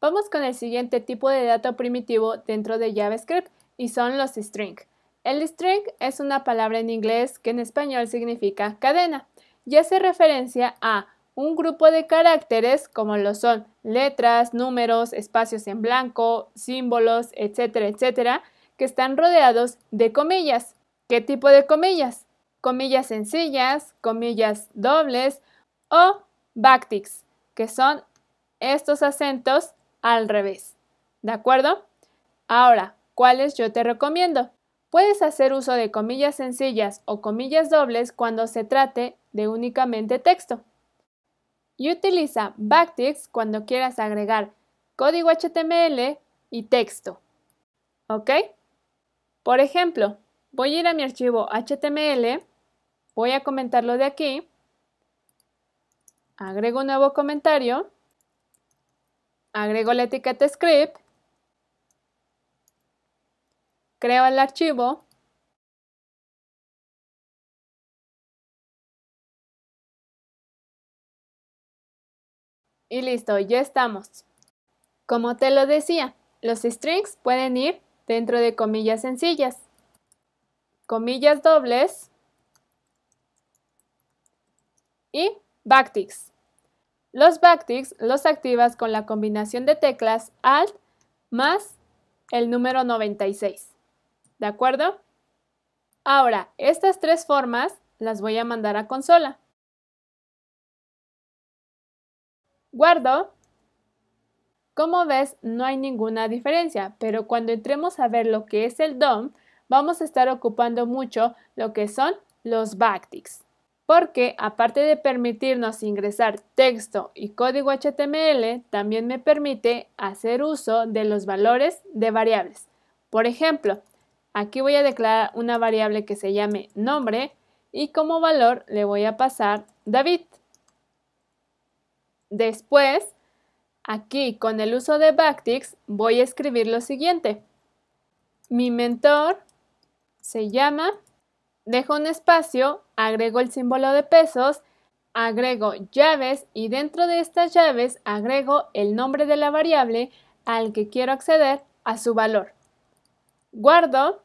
Vamos con el siguiente tipo de dato primitivo dentro de JavaScript y son los string. El string es una palabra en inglés que en español significa cadena y hace referencia a un grupo de caracteres como lo son letras, números, espacios en blanco, símbolos, etcétera, etcétera, que están rodeados de comillas. ¿Qué tipo de comillas? Comillas sencillas, comillas dobles o backticks, que son estos acentos al revés. ¿De acuerdo? Ahora, ¿cuáles yo te recomiendo? Puedes hacer uso de comillas sencillas o comillas dobles cuando se trate de únicamente texto. Y utiliza backticks cuando quieras agregar código HTML y texto. ¿Ok? Por ejemplo, voy a ir a mi archivo HTML, voy a comentarlo de aquí, agrego un nuevo comentario agrego la etiqueta script, creo el archivo, y listo, ya estamos. Como te lo decía, los strings pueden ir dentro de comillas sencillas, comillas dobles y backticks. Los backticks los activas con la combinación de teclas Alt más el número 96. ¿De acuerdo? Ahora, estas tres formas las voy a mandar a consola. Guardo. Como ves, no hay ninguna diferencia, pero cuando entremos a ver lo que es el DOM, vamos a estar ocupando mucho lo que son los backticks porque aparte de permitirnos ingresar texto y código HTML, también me permite hacer uso de los valores de variables. Por ejemplo, aquí voy a declarar una variable que se llame nombre y como valor le voy a pasar David. Después, aquí con el uso de Backticks voy a escribir lo siguiente. Mi mentor se llama Dejo un espacio, agrego el símbolo de pesos, agrego llaves y dentro de estas llaves agrego el nombre de la variable al que quiero acceder a su valor. Guardo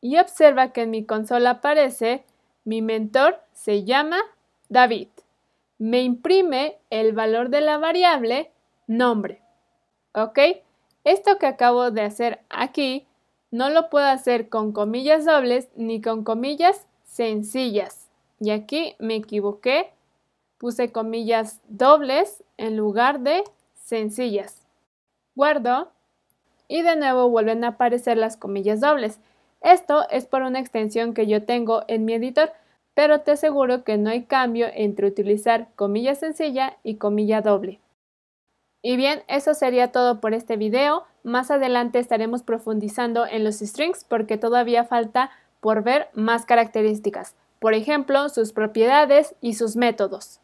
y observa que en mi consola aparece mi mentor se llama David. Me imprime el valor de la variable nombre. ¿Ok? Esto que acabo de hacer aquí no lo puedo hacer con comillas dobles ni con comillas sencillas. Y aquí me equivoqué, puse comillas dobles en lugar de sencillas. Guardo y de nuevo vuelven a aparecer las comillas dobles. Esto es por una extensión que yo tengo en mi editor, pero te aseguro que no hay cambio entre utilizar comilla sencilla y comilla doble. Y bien, eso sería todo por este video. Más adelante estaremos profundizando en los strings porque todavía falta por ver más características, por ejemplo, sus propiedades y sus métodos.